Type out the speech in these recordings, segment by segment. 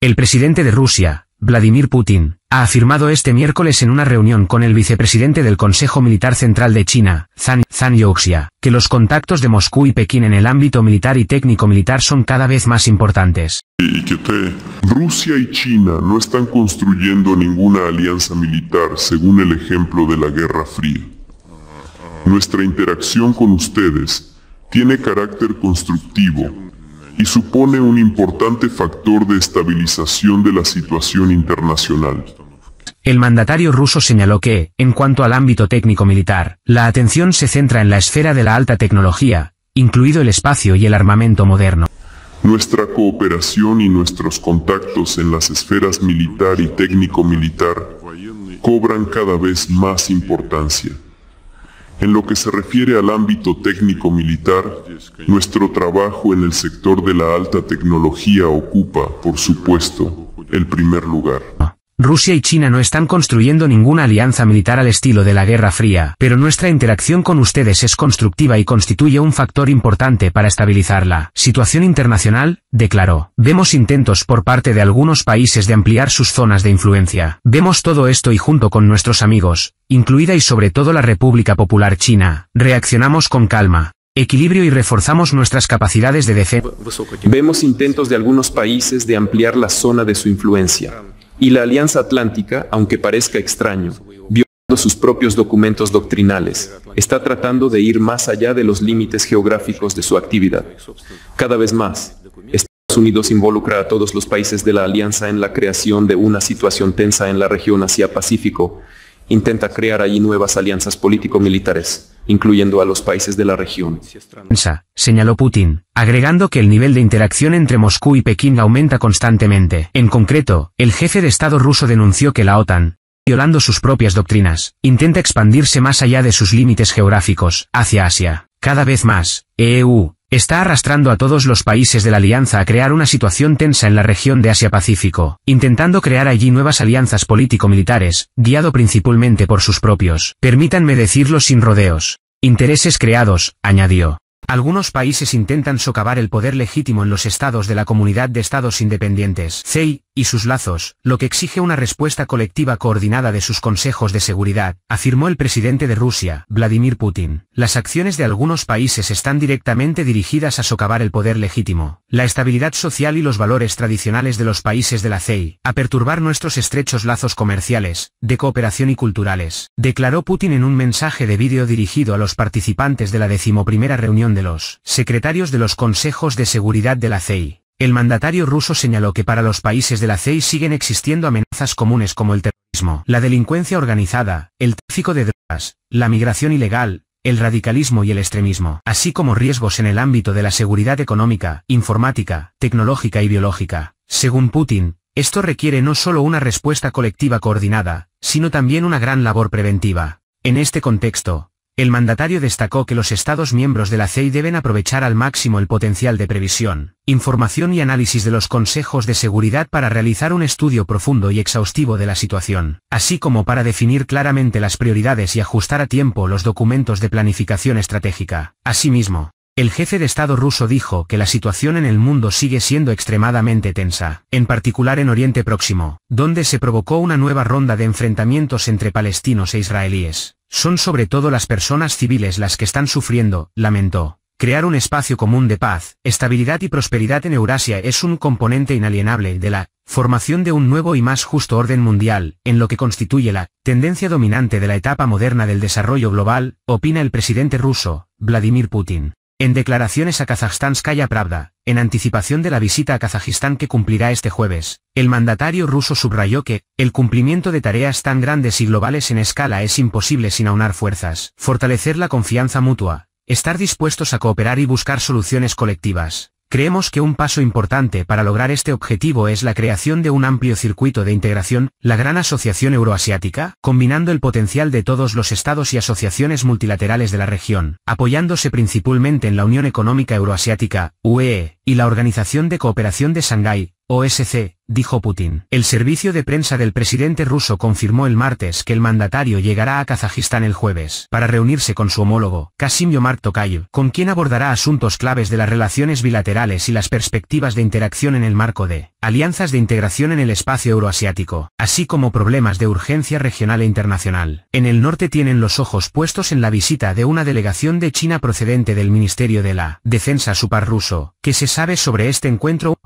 El presidente de Rusia, Vladimir Putin, ha afirmado este miércoles en una reunión con el vicepresidente del Consejo Militar Central de China, Zhang, Zhang que los contactos de Moscú y Pekín en el ámbito militar y técnico-militar son cada vez más importantes. Rusia y China no están construyendo ninguna alianza militar según el ejemplo de la Guerra Fría. Nuestra interacción con ustedes tiene carácter constructivo y supone un importante factor de estabilización de la situación internacional. El mandatario ruso señaló que, en cuanto al ámbito técnico-militar, la atención se centra en la esfera de la alta tecnología, incluido el espacio y el armamento moderno. Nuestra cooperación y nuestros contactos en las esferas militar y técnico-militar cobran cada vez más importancia. En lo que se refiere al ámbito técnico-militar, nuestro trabajo en el sector de la alta tecnología ocupa, por supuesto, el primer lugar. Rusia y China no están construyendo ninguna alianza militar al estilo de la Guerra Fría, pero nuestra interacción con ustedes es constructiva y constituye un factor importante para estabilizar la situación internacional, declaró. Vemos intentos por parte de algunos países de ampliar sus zonas de influencia. Vemos todo esto y junto con nuestros amigos, incluida y sobre todo la República Popular China, reaccionamos con calma, equilibrio y reforzamos nuestras capacidades de defensa. Vemos intentos de algunos países de ampliar la zona de su influencia y la Alianza Atlántica, aunque parezca extraño, violando sus propios documentos doctrinales, está tratando de ir más allá de los límites geográficos de su actividad. Cada vez más, Estados Unidos involucra a todos los países de la Alianza en la creación de una situación tensa en la región Asia-Pacífico, intenta crear allí nuevas alianzas político-militares incluyendo a los países de la región. Señaló Putin, agregando que el nivel de interacción entre Moscú y Pekín aumenta constantemente. En concreto, el jefe de Estado ruso denunció que la OTAN, violando sus propias doctrinas, intenta expandirse más allá de sus límites geográficos, hacia Asia. Cada vez más, EU, está arrastrando a todos los países de la alianza a crear una situación tensa en la región de Asia-Pacífico, intentando crear allí nuevas alianzas político-militares, guiado principalmente por sus propios, permítanme decirlo sin rodeos, Intereses creados, añadió. Algunos países intentan socavar el poder legítimo en los estados de la comunidad de estados independientes, CEI, y sus lazos, lo que exige una respuesta colectiva coordinada de sus consejos de seguridad, afirmó el presidente de Rusia, Vladimir Putin. Las acciones de algunos países están directamente dirigidas a socavar el poder legítimo, la estabilidad social y los valores tradicionales de los países de la CEI, a perturbar nuestros estrechos lazos comerciales, de cooperación y culturales, declaró Putin en un mensaje de vídeo dirigido a los participantes de la decimoprimera reunión de los secretarios de los consejos de seguridad de la CEI. El mandatario ruso señaló que para los países de la CEI siguen existiendo amenazas comunes como el terrorismo, la delincuencia organizada, el tráfico de drogas, la migración ilegal, el radicalismo y el extremismo, así como riesgos en el ámbito de la seguridad económica, informática, tecnológica y biológica. Según Putin, esto requiere no solo una respuesta colectiva coordinada, sino también una gran labor preventiva. En este contexto, el mandatario destacó que los Estados miembros de la CEI deben aprovechar al máximo el potencial de previsión, información y análisis de los consejos de seguridad para realizar un estudio profundo y exhaustivo de la situación, así como para definir claramente las prioridades y ajustar a tiempo los documentos de planificación estratégica. Asimismo, el jefe de Estado ruso dijo que la situación en el mundo sigue siendo extremadamente tensa, en particular en Oriente Próximo, donde se provocó una nueva ronda de enfrentamientos entre palestinos e israelíes. Son sobre todo las personas civiles las que están sufriendo, lamentó. Crear un espacio común de paz, estabilidad y prosperidad en Eurasia es un componente inalienable de la formación de un nuevo y más justo orden mundial, en lo que constituye la tendencia dominante de la etapa moderna del desarrollo global, opina el presidente ruso, Vladimir Putin. En declaraciones a Skaya Pravda, en anticipación de la visita a Kazajistán que cumplirá este jueves, el mandatario ruso subrayó que, el cumplimiento de tareas tan grandes y globales en escala es imposible sin aunar fuerzas, fortalecer la confianza mutua, estar dispuestos a cooperar y buscar soluciones colectivas. Creemos que un paso importante para lograr este objetivo es la creación de un amplio circuito de integración, la gran asociación euroasiática, combinando el potencial de todos los estados y asociaciones multilaterales de la región, apoyándose principalmente en la Unión Económica Euroasiática, UE, e y la Organización de Cooperación de Shanghái, OSC, dijo Putin. El servicio de prensa del presidente ruso confirmó el martes que el mandatario llegará a Kazajistán el jueves para reunirse con su homólogo, Kasimio Mark Tokayev, con quien abordará asuntos claves de las relaciones bilaterales y las perspectivas de interacción en el marco de alianzas de integración en el espacio euroasiático, así como problemas de urgencia regional e internacional. En el norte tienen los ojos puestos en la visita de una delegación de China procedente del Ministerio de la Defensa Suparruso, que se sabe sobre este encuentro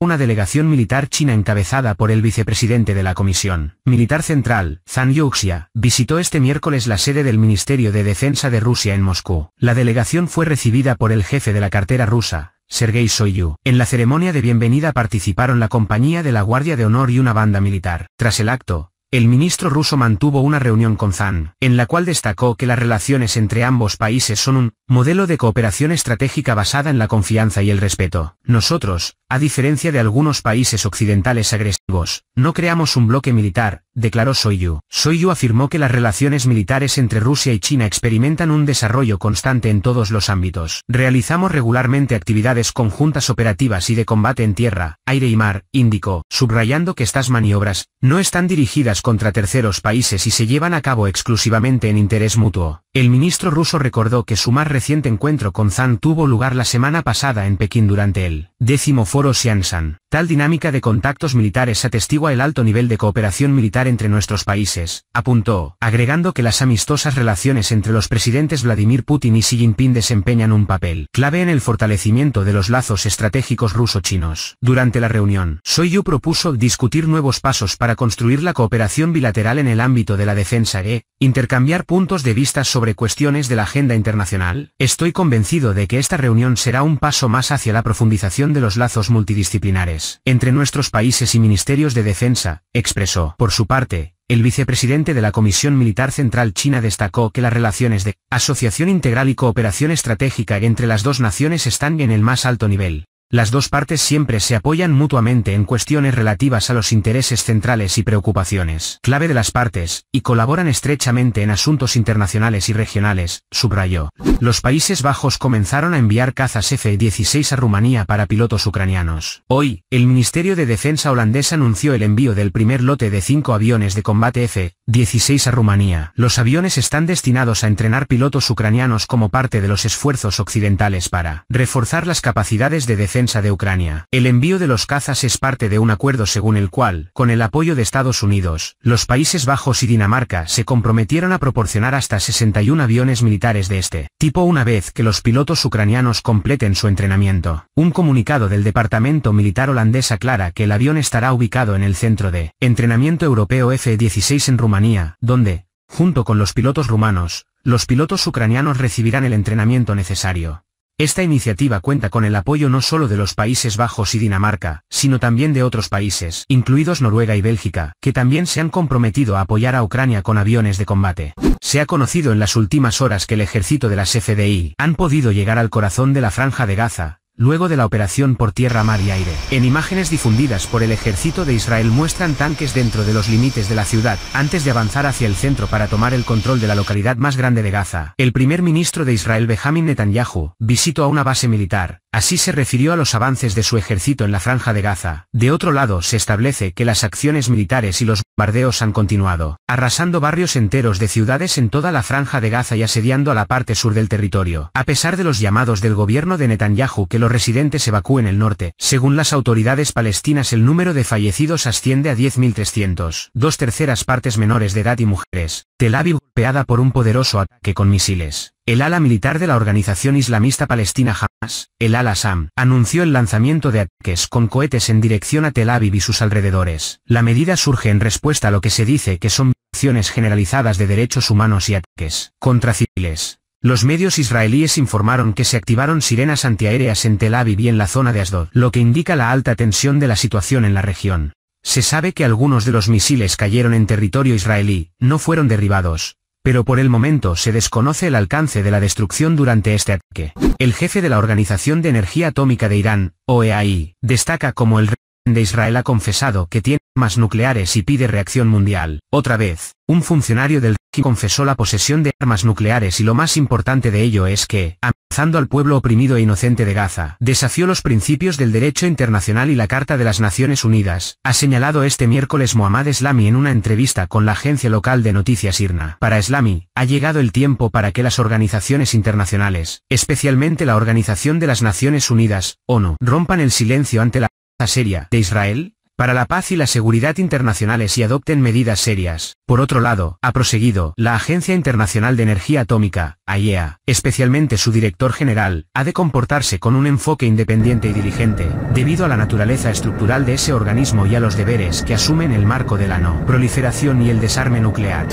una delegación militar china encabezada por el vicepresidente de la Comisión Militar Central, Zhang Yuxia, visitó este miércoles la sede del Ministerio de Defensa de Rusia en Moscú. La delegación fue recibida por el jefe de la cartera rusa, Sergei Soyu, En la ceremonia de bienvenida participaron la compañía de la Guardia de Honor y una banda militar. Tras el acto, el ministro ruso mantuvo una reunión con Zan, en la cual destacó que las relaciones entre ambos países son un modelo de cooperación estratégica basada en la confianza y el respeto. Nosotros, a diferencia de algunos países occidentales agresivos, no creamos un bloque militar, declaró Soyu. Soyu afirmó que las relaciones militares entre Rusia y China experimentan un desarrollo constante en todos los ámbitos. Realizamos regularmente actividades conjuntas operativas y de combate en tierra, aire y mar, indicó, subrayando que estas maniobras no están dirigidas contra terceros países y se llevan a cabo exclusivamente en interés mutuo. El ministro ruso recordó que su más reciente encuentro con Zhang tuvo lugar la semana pasada en Pekín durante el décimo foro Xiansan. Tal dinámica de contactos militares atestigua el alto nivel de cooperación militar entre nuestros países, apuntó, agregando que las amistosas relaciones entre los presidentes Vladimir Putin y Xi Jinping desempeñan un papel clave en el fortalecimiento de los lazos estratégicos ruso-chinos. Durante la reunión, Soyu propuso discutir nuevos pasos para construir la cooperación bilateral en el ámbito de la defensa e intercambiar puntos de vista sobre cuestiones de la agenda internacional, estoy convencido de que esta reunión será un paso más hacia la profundización de los lazos multidisciplinares entre nuestros países y ministerios de defensa, expresó. Por su parte, el vicepresidente de la Comisión Militar Central China destacó que las relaciones de asociación integral y cooperación estratégica entre las dos naciones están en el más alto nivel. Las dos partes siempre se apoyan mutuamente en cuestiones relativas a los intereses centrales y preocupaciones clave de las partes, y colaboran estrechamente en asuntos internacionales y regionales, subrayó. Los Países Bajos comenzaron a enviar cazas F-16 a Rumanía para pilotos ucranianos. Hoy, el Ministerio de Defensa holandés anunció el envío del primer lote de cinco aviones de combate F, 16 a Rumanía. Los aviones están destinados a entrenar pilotos ucranianos como parte de los esfuerzos occidentales para reforzar las capacidades de defensa de Ucrania. El envío de los cazas es parte de un acuerdo según el cual, con el apoyo de Estados Unidos, los Países Bajos y Dinamarca se comprometieron a proporcionar hasta 61 aviones militares de este tipo una vez que los pilotos ucranianos completen su entrenamiento. Un comunicado del Departamento Militar holandés aclara que el avión estará ubicado en el centro de entrenamiento europeo F-16 en Rumanía donde, junto con los pilotos rumanos, los pilotos ucranianos recibirán el entrenamiento necesario. Esta iniciativa cuenta con el apoyo no solo de los Países Bajos y Dinamarca, sino también de otros países, incluidos Noruega y Bélgica, que también se han comprometido a apoyar a Ucrania con aviones de combate. Se ha conocido en las últimas horas que el ejército de las FDI han podido llegar al corazón de la franja de Gaza, Luego de la operación por tierra, mar y aire, en imágenes difundidas por el ejército de Israel muestran tanques dentro de los límites de la ciudad, antes de avanzar hacia el centro para tomar el control de la localidad más grande de Gaza. El primer ministro de Israel Benjamin Netanyahu visitó a una base militar, así se refirió a los avances de su ejército en la franja de Gaza. De otro lado se establece que las acciones militares y los bombardeos han continuado, arrasando barrios enteros de ciudades en toda la franja de Gaza y asediando a la parte sur del territorio. A pesar de los llamados del gobierno de Netanyahu que los residentes evacúen el norte. Según las autoridades palestinas el número de fallecidos asciende a 10.300, dos terceras partes menores de edad y mujeres. Tel Aviv golpeada por un poderoso ataque con misiles. El ala militar de la organización islamista palestina Hamas, el ala Sam, anunció el lanzamiento de ataques con cohetes en dirección a Tel Aviv y sus alrededores. La medida surge en respuesta a lo que se dice que son acciones generalizadas de derechos humanos y ataques contra civiles. Los medios israelíes informaron que se activaron sirenas antiaéreas en Tel Aviv y en la zona de Asdod, lo que indica la alta tensión de la situación en la región. Se sabe que algunos de los misiles cayeron en territorio israelí, no fueron derribados, pero por el momento se desconoce el alcance de la destrucción durante este ataque. El jefe de la Organización de Energía Atómica de Irán, OEAI, destaca como el de Israel ha confesado que tiene armas nucleares y pide reacción mundial. Otra vez, un funcionario del que confesó la posesión de armas nucleares y lo más importante de ello es que, amenazando al pueblo oprimido e inocente de Gaza, desafió los principios del derecho internacional y la Carta de las Naciones Unidas, ha señalado este miércoles Mohamed Slami en una entrevista con la agencia local de noticias IRNA. Para Slami, ha llegado el tiempo para que las organizaciones internacionales, especialmente la Organización de las Naciones Unidas, ONU, rompan el silencio ante la seria de Israel para la paz y la seguridad internacionales y adopten medidas serias. Por otro lado, ha proseguido, la Agencia Internacional de Energía Atómica, AIEA, e especialmente su director general, ha de comportarse con un enfoque independiente y diligente, debido a la naturaleza estructural de ese organismo y a los deberes que asumen en el marco de la no proliferación y el desarme nuclear.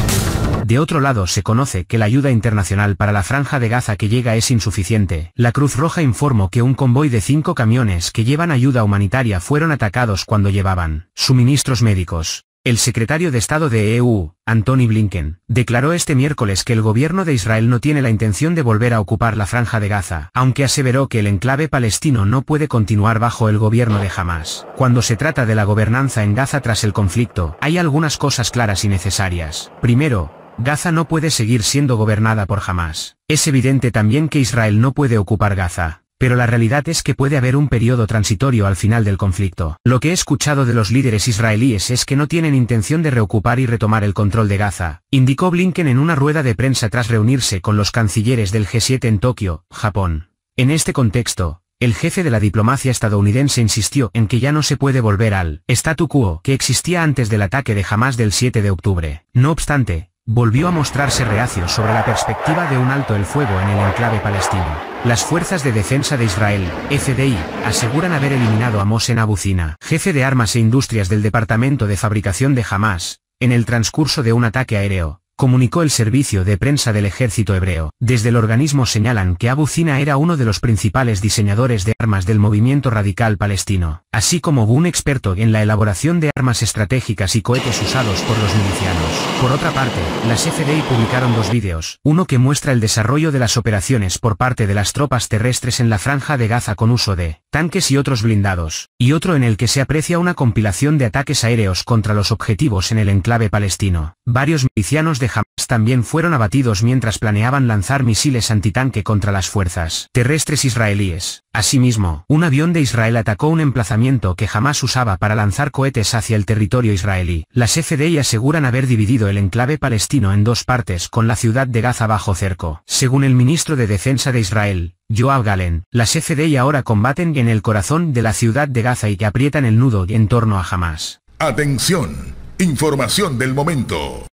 De otro lado se conoce que la ayuda internacional para la franja de Gaza que llega es insuficiente. La Cruz Roja informó que un convoy de cinco camiones que llevan ayuda humanitaria fueron atacados cuando llevaban suministros médicos. El secretario de Estado de EU, Antony Blinken, declaró este miércoles que el gobierno de Israel no tiene la intención de volver a ocupar la franja de Gaza, aunque aseveró que el enclave palestino no puede continuar bajo el gobierno de Hamas. Cuando se trata de la gobernanza en Gaza tras el conflicto, hay algunas cosas claras y necesarias. Primero, Gaza no puede seguir siendo gobernada por Hamas. Es evidente también que Israel no puede ocupar Gaza. Pero la realidad es que puede haber un periodo transitorio al final del conflicto. Lo que he escuchado de los líderes israelíes es que no tienen intención de reocupar y retomar el control de Gaza, indicó Blinken en una rueda de prensa tras reunirse con los cancilleres del G7 en Tokio, Japón. En este contexto, el jefe de la diplomacia estadounidense insistió en que ya no se puede volver al statu quo que existía antes del ataque de Hamas del 7 de octubre. No obstante, volvió a mostrarse reacio sobre la perspectiva de un alto el fuego en el enclave palestino. Las fuerzas de defensa de Israel, FDI, aseguran haber eliminado a Mosen Abucina, jefe de armas e industrias del Departamento de Fabricación de Hamas, en el transcurso de un ataque aéreo, comunicó el servicio de prensa del ejército hebreo. Desde el organismo señalan que Abu Zina era uno de los principales diseñadores de armas del movimiento radical palestino, así como un experto en la elaboración de armas estratégicas y cohetes usados por los milicianos. Por otra parte, las FDI publicaron dos vídeos, uno que muestra el desarrollo de las operaciones por parte de las tropas terrestres en la franja de Gaza con uso de tanques y otros blindados, y otro en el que se aprecia una compilación de ataques aéreos contra los objetivos en el enclave palestino. Varios milicianos de Jamás este también fueron abatidos mientras planeaban lanzar misiles antitanque contra las fuerzas terrestres israelíes. Asimismo, un avión de Israel atacó un emplazamiento que jamás usaba para lanzar cohetes hacia el territorio israelí. Las FDI aseguran haber dividido el enclave palestino en dos partes con la ciudad de Gaza bajo cerco. Según el ministro de Defensa de Israel, Joab Galen, las FDI ahora combaten en el corazón de la ciudad de Gaza y que aprietan el nudo en torno a Jamás. Atención, información del momento.